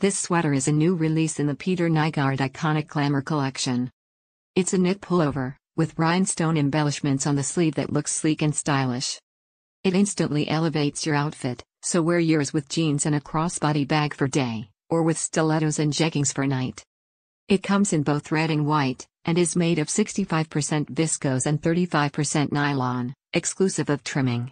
This sweater is a new release in the Peter Nygaard Iconic Glamour collection. It's a knit pullover, with rhinestone embellishments on the sleeve that looks sleek and stylish. It instantly elevates your outfit, so wear yours with jeans and a crossbody bag for day, or with stilettos and jeggings for night. It comes in both red and white, and is made of 65% viscose and 35% nylon, exclusive of trimming.